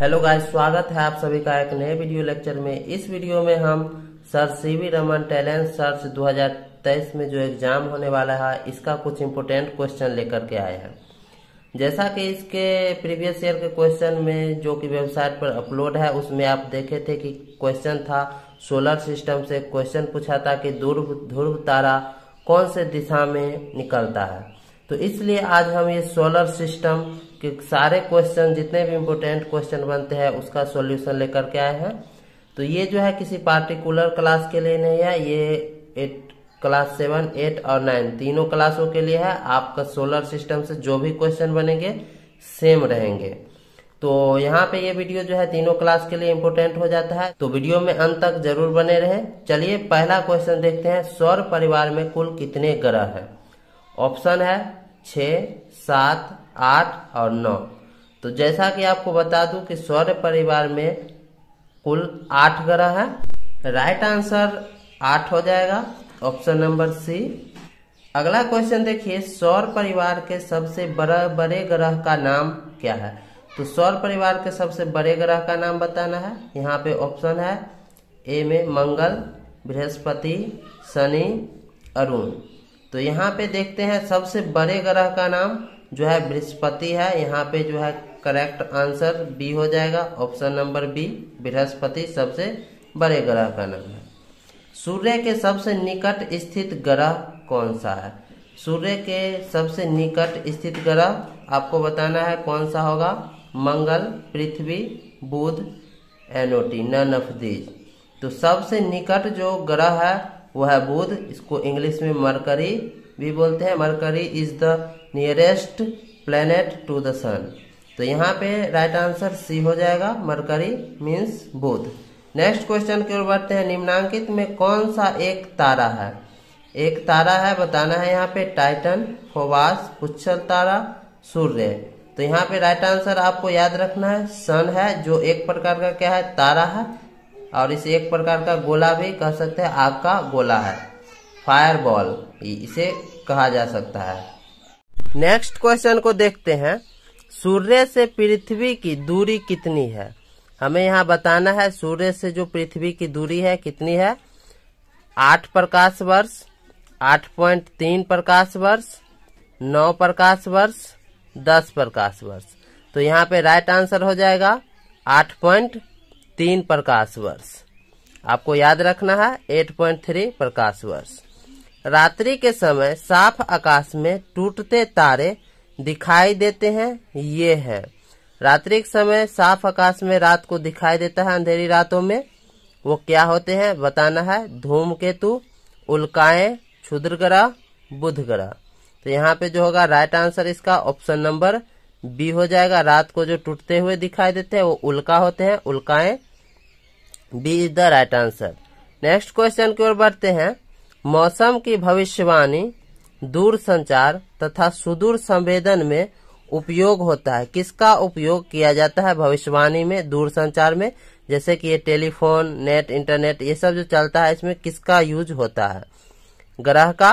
hello guys स्वागत है आप सभी का एक नए वीडियो लेक्चर में इस वीडियो में हम Sir C V Raman talent search 2023 में जो एग्जाम होने वाला है इसका कुछ इम्पोर्टेंट क्वेश्चन लेकर के आए हैं जैसा कि इसके प्रीवियस ईयर के क्वेश्चन में जो कि वेबसाइट पर अपलोड है उसमें आप देखे थे कि क्वेश्चन था सोलर सिस्टम से क्वेश्चन पूछा था कि ध्रुव ध्रुव तारा कौन से दिशा में निकलता है तो इसलिए आज हम ये सोलर सिस्टम सारे क्वेश्चन जितने भी इम्पोर्टेंट क्वेश्चन बनते हैं उसका सॉल्यूशन लेकर के आए हैं तो ये जो है किसी पार्टिकुलर क्लास के लिए नहीं है ये एट क्लास सेवन एट और नाइन तीनों क्लासों के लिए है आपका सोलर सिस्टम से जो भी क्वेश्चन बनेंगे सेम रहेंगे तो यहाँ पे ये वीडियो जो है तीनों क्लास के लिए इम्पोर्टेंट हो जाता है तो वीडियो में अंत तक जरूर बने रहे चलिए पहला क्वेश्चन देखते हैं सौर परिवार में कुल कितने ग्रह है ऑप्शन है छ सात आठ और नौ तो जैसा कि आपको बता दूं कि सौर्य परिवार में कुल आठ ग्रह है राइट आंसर आठ हो जाएगा ऑप्शन नंबर सी अगला क्वेश्चन देखिए सौर परिवार के सबसे बड़ा बड़े ग्रह का नाम क्या है तो सौर परिवार के सबसे बड़े ग्रह का नाम बताना है यहाँ पे ऑप्शन है ए में मंगल बृहस्पति शनि अरुण तो यहाँ पे देखते हैं सबसे बड़े ग्रह का नाम जो है बृहस्पति है यहाँ पे जो है करेक्ट आंसर बी हो जाएगा ऑप्शन नंबर बी बृहस्पति सबसे बड़े ग्रह का नाम है सूर्य के सबसे निकट स्थित ग्रह कौन सा है सूर्य के सबसे निकट स्थित ग्रह आपको बताना है कौन सा होगा मंगल पृथ्वी बुध एनोटी नन ऑफ दीज तो सबसे निकट जो ग्रह है वह है बुध इसको इंग्लिश में मरकरी भी बोलते हैं mercury is the nearest planet to the sun तो यहाँ पे राइट आंसर सी हो जाएगा मरकरी मीन्स बुध नेक्स्ट क्वेश्चन की ओर बढ़ते हैं निम्नांकित में कौन सा एक तारा है एक तारा है बताना है यहाँ पे टाइटन फोबास पुच्छल तारा सूर्य तो यहाँ पे राइट आंसर आपको याद रखना है सन है जो एक प्रकार का क्या है तारा है और इसे एक प्रकार का गोला भी कह सकते हैं आग का गोला है फायर बॉल इसे कहा जा सकता है नेक्स्ट क्वेश्चन को देखते हैं सूर्य से पृथ्वी की दूरी कितनी है हमें यहाँ बताना है सूर्य से जो पृथ्वी की दूरी है कितनी है आठ प्रकाश वर्ष आठ पॉइंट तीन प्रकाश वर्ष नौ प्रकाश वर्ष दस प्रकाश वर्ष तो यहाँ पे राइट आंसर हो जाएगा आठ पॉइंट तीन प्रकाश वर्ष आपको याद रखना है एट पॉइंट थ्री प्रकाश वर्ष रात्रि के समय साफ आकाश में टूटते तारे दिखाई देते हैं ये है रात्रि के समय साफ आकाश में रात को दिखाई देता है अंधेरी रातों में वो क्या होते हैं बताना है धूमकेतु उल्काएं क्षुद्र ग्रह बुध ग्रह तो यहाँ पे जो होगा राइट आंसर इसका ऑप्शन नंबर बी हो जाएगा रात को जो टूटते हुए दिखाई देते हैं वो उल्का होते हैं उल्काएं B is the right answer next question की ओर बढ़ते हैं मौसम की भविष्यवाणी दूर संचार तथा सुदूर संवेदन में उपयोग होता है किसका उपयोग किया जाता है भविष्यवाणी में दूर संचार में जैसे कि ये टेलीफोन नेट इंटरनेट ये सब जो चलता है इसमें किसका यूज होता है ग्रह का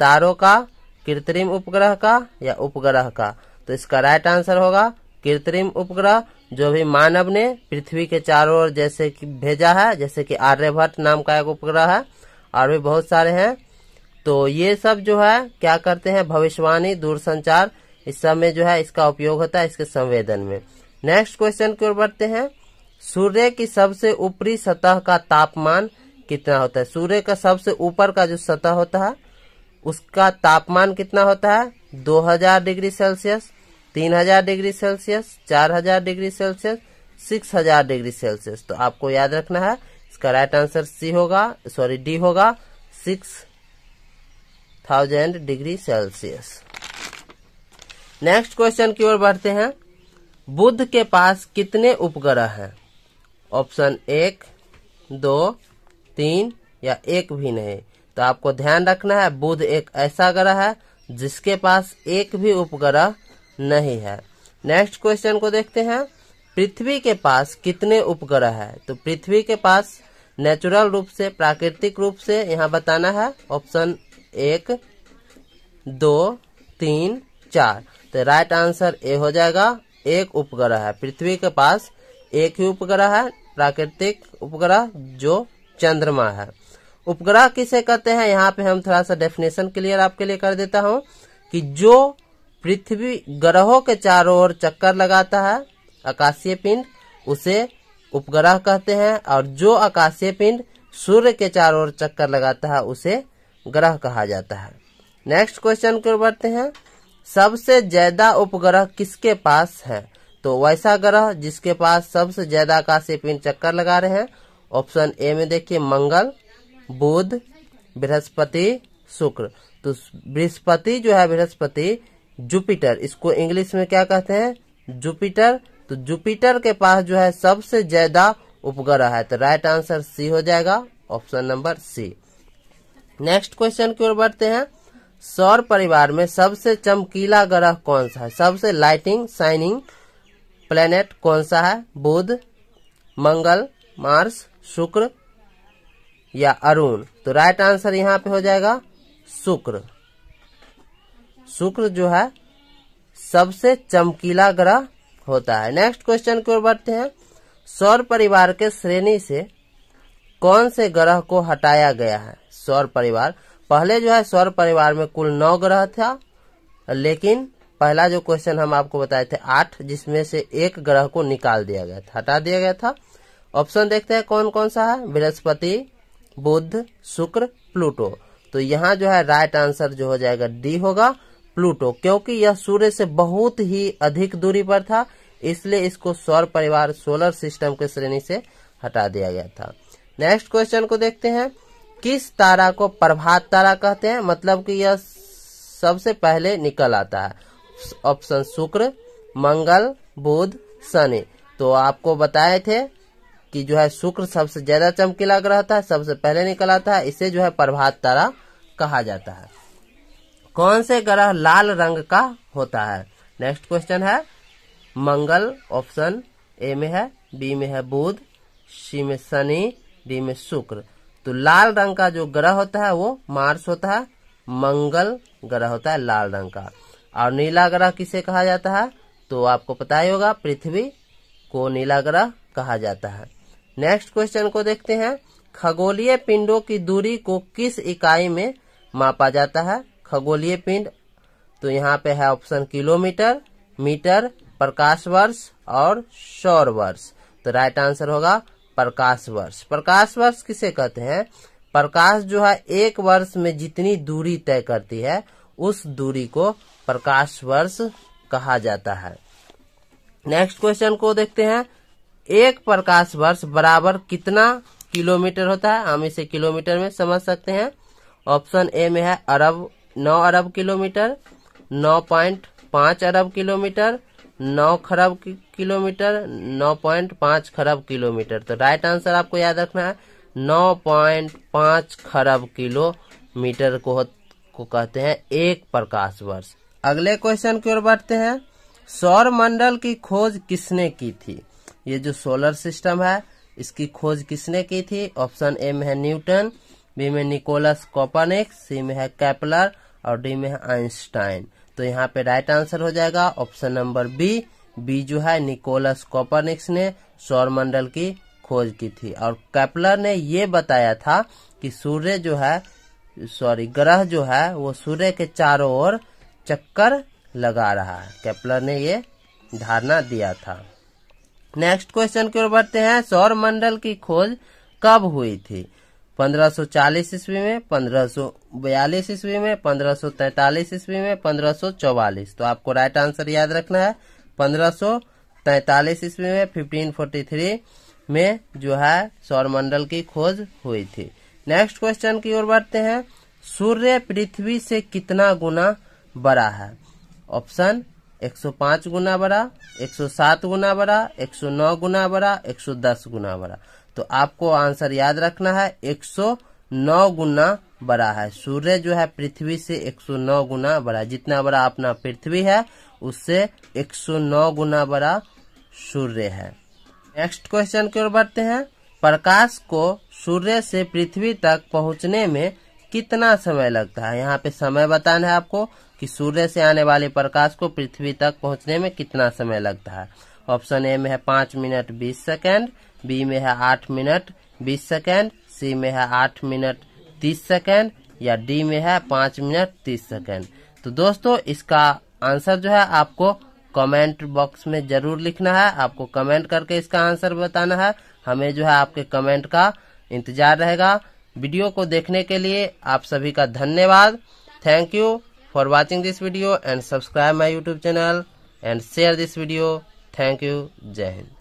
तारों का कृत्रिम उपग्रह का या उपग्रह का तो इसका राइट आंसर होगा कृत्रिम उपग्रह जो भी मानव ने पृथ्वी के चारों ओर जैसे कि भेजा है जैसे कि आर्यभट्ट नाम का एक उपग्रह है और भी बहुत सारे हैं तो ये सब जो है क्या करते हैं भविष्यवाणी दूरसंचार इस सब में जो है इसका उपयोग होता है इसके संवेदन में नेक्स्ट क्वेश्चन की ओर बढ़ते हैं सूर्य की सबसे ऊपरी सतह का तापमान कितना होता है सूर्य का सबसे ऊपर का जो सतह होता है उसका तापमान कितना होता है 2000 degree Celsius 3000 degree Celsius 4000 degree Celsius 6000 degree Celsius तो आपको याद रखना है इसका राइट आंसर सी होगा सॉरी डी होगा six thousand degree Celsius next question की ओर बढ़ते हैं बुद्ध के पास कितने उपग्रह हैं ऑप्शन एक दो तीन या एक भी नहीं तो आपको ध्यान रखना है बुध एक ऐसा ग्रह है जिसके पास एक भी उपग्रह नहीं है नेक्स्ट क्वेश्चन को देखते हैं पृथ्वी के पास कितने उपग्रह है तो पृथ्वी के पास नेचुरल रूप से प्राकृतिक रूप से यहाँ बताना है ऑप्शन एक दो तीन चार तो राइट आंसर ए हो जाएगा एक उपग्रह है पृथ्वी के पास एक ही उपग्रह है प्राकृतिक उपग्रह जो चंद्रमा है उपग्रह किसे कहते हैं यहाँ पे हम थोड़ा सा डेफिनेशन क्लियर आपके लिए कर देता हूँ कि जो पृथ्वी ग्रहों के चारों ओर चक्कर लगाता है आकाशीय पिंड उसे उपग्रह कहते हैं और जो आकाशीय पिंड सूर्य के चारों ओर चक्कर लगाता है उसे ग्रह कहा जाता है नेक्स्ट क्वेश्चन की ओर बढ़ते हैं सबसे ज्यादा उपग्रह किसके पास है तो वैसा ग्रह जिसके पास सबसे ज्यादा आकाशीय पिंड चक्कर लगा रहे हैं ऑप्शन ए में देखिए मंगल बुध बृहस्पति शुक्र तो बृहस्पति जो है बृहस्पति जुपिटर इसको इंग्लिश में क्या कहते हैं जुपिटर तो जुपिटर के पास जो है सबसे ज्यादा उपग्रह है तो राइट आंसर सी हो जाएगा option number C next question की ओर बढ़ते हैं सौर परिवार में सबसे चमकीला ग्रह कौन सा है सबसे लाइटिंग शाइनिंग प्लेनेट कौन सा है बुध मंगल मार्स शुक्र या अरुण तो राइट आंसर यहाँ पे हो जाएगा शुक्र शुक्र जो है सबसे चमकीला ग्रह होता है नेक्स्ट क्वेश्चन की ओर बढ़ते हैं सौर परिवार के श्रेणी से कौन से ग्रह को हटाया गया है सौर परिवार पहले जो है सौर परिवार में कुल नौ ग्रह था लेकिन पहला जो क्वेश्चन हम आपको बताए थे आठ जिसमें से एक ग्रह को निकाल दिया गया था हटा दिया गया था ऑप्शन देखते हैं कौन कौन सा है बृहस्पति बुध शुक्र प्लूटो तो यहाँ जो है राइट आंसर जो हो जाएगा डी होगा प्लूटो क्योंकि यह सूर्य से बहुत ही अधिक दूरी पर था इसलिए इसको सौर परिवार सोलर सिस्टम के श्रेणी से हटा दिया गया था नेक्स्ट क्वेश्चन को देखते हैं किस तारा को प्रभात तारा कहते हैं मतलब कि यह सबसे पहले निकल आता है ऑप्शन शुक्र मंगल बुध शनि तो आपको बताए थे कि जो है शुक्र सबसे ज्यादा चमकीला ग्रह था सबसे पहले निकल आता है इसे जो है प्रभात तारा कहा जाता है कौन से ग्रह लाल रंग का होता है नेक्स्ट क्वेश्चन है मंगल ऑप्शन ए में है बी में है बुध सी में शनि डी में शुक्र तो लाल रंग का जो ग्रह होता है वो मार्स होता है मंगल ग्रह होता है लाल रंग का और नीला ग्रह किसे कहा जाता है तो आपको पता ही होगा पृथ्वी को नीला ग्रह कहा जाता है नेक्स्ट क्वेश्चन को देखते हैं खगोलीय पिंडों की दूरी को किस इकाई में मापा जाता है खगोलीय पिंड तो यहाँ पे है ऑप्शन किलोमीटर मीटर प्रकाश वर्ष और सौर वर्ष तो राइट आंसर होगा प्रकाश वर्ष प्रकाश वर्ष किसे कहते हैं प्रकाश जो है एक वर्ष में जितनी दूरी तय करती है उस दूरी को प्रकाश वर्ष कहा जाता है नेक्स्ट क्वेश्चन को देखते हैं एक प्रकाश वर्ष बराबर कितना किलोमीटर होता है हम इसे किलोमीटर में समझ सकते हैं ऑप्शन ए में है अरब नौ अरब किलोमीटर नौ पॉइंट पांच अरब किलोमीटर नौ खरब किलोमीटर नौ पॉइंट पांच खरब किलोमीटर तो राइट आंसर आपको याद रखना है नौ पॉइंट पांच खरब किलोमीटर को को कहते हैं एक प्रकाश वर्ष अगले क्वेश्चन की ओर बढ़ते हैं सौर मंडल की खोज किसने की थी ये जो सोलर सिस्टम है इसकी खोज किसने की थी ऑप्शन ए में है न्यूटन बी में निकोलस कोपानिक सी में है कैपलर और डी में है आइंस्टाइन तो यहाँ पे राइट आंसर हो जाएगा ऑप्शन नंबर बी बी जो है निकोलस कॉपरनिक्स ने सौर मंडल की खोज की थी और कैपलर ने ये बताया था कि सूर्य जो है सॉरी ग्रह जो है वो सूर्य के चारों ओर चक्कर लगा रहा है कैपलर ने ये धारणा दिया था नेक्स्ट क्वेश्चन की ओर बढ़ते हैं सौर मंडल की खोज कब हुई थी 1540 ईस्वी में 1542 ईस्वी में 1543 ईस्वी में 1544 तो आपको राइट आंसर याद रखना है 1543 ईस्वी में 1543 में जो है सौरमंडल की खोज हुई थी नेक्स्ट क्वेश्चन की ओर बढ़ते हैं सूर्य पृथ्वी से कितना गुना बड़ा है ऑप्शन 105 गुना बड़ा 107 गुना बड़ा 109 गुना बड़ा 110 गुना बड़ा तो आपको आंसर याद रखना है 109 गुना बड़ा है सूर्य जो है पृथ्वी से 109 गुना बड़ा जितना बड़ा अपना पृथ्वी है उससे 109 गुना बड़ा सूर्य है नेक्स्ट क्वेश्चन की ओर बढ़ते हैं प्रकाश को सूर्य से पृथ्वी तक पहुंचने में कितना समय लगता है यहाँ पे समय बताना है आपको कि सूर्य से आने वाले प्रकाश को पृथ्वी तक पहुंचने में कितना समय लगता है ऑप्शन ए में है पांच मिनट बीस सेकेंड बी में है आठ मिनट बीस सेकेंड सी में है आठ मिनट तीस सेकेंड या डी में है पाँच मिनट तीस सेकेंड तो दोस्तों इसका आंसर जो है आपको कमेंट बॉक्स में जरूर लिखना है आपको कमेंट करके इसका आंसर बताना है हमें जो है आपके कमेंट का इंतजार रहेगा वीडियो को देखने के लिए आप सभी का धन्यवाद thank you for watching this video and subscribe my YouTube channel and share this video thank you जय हिंद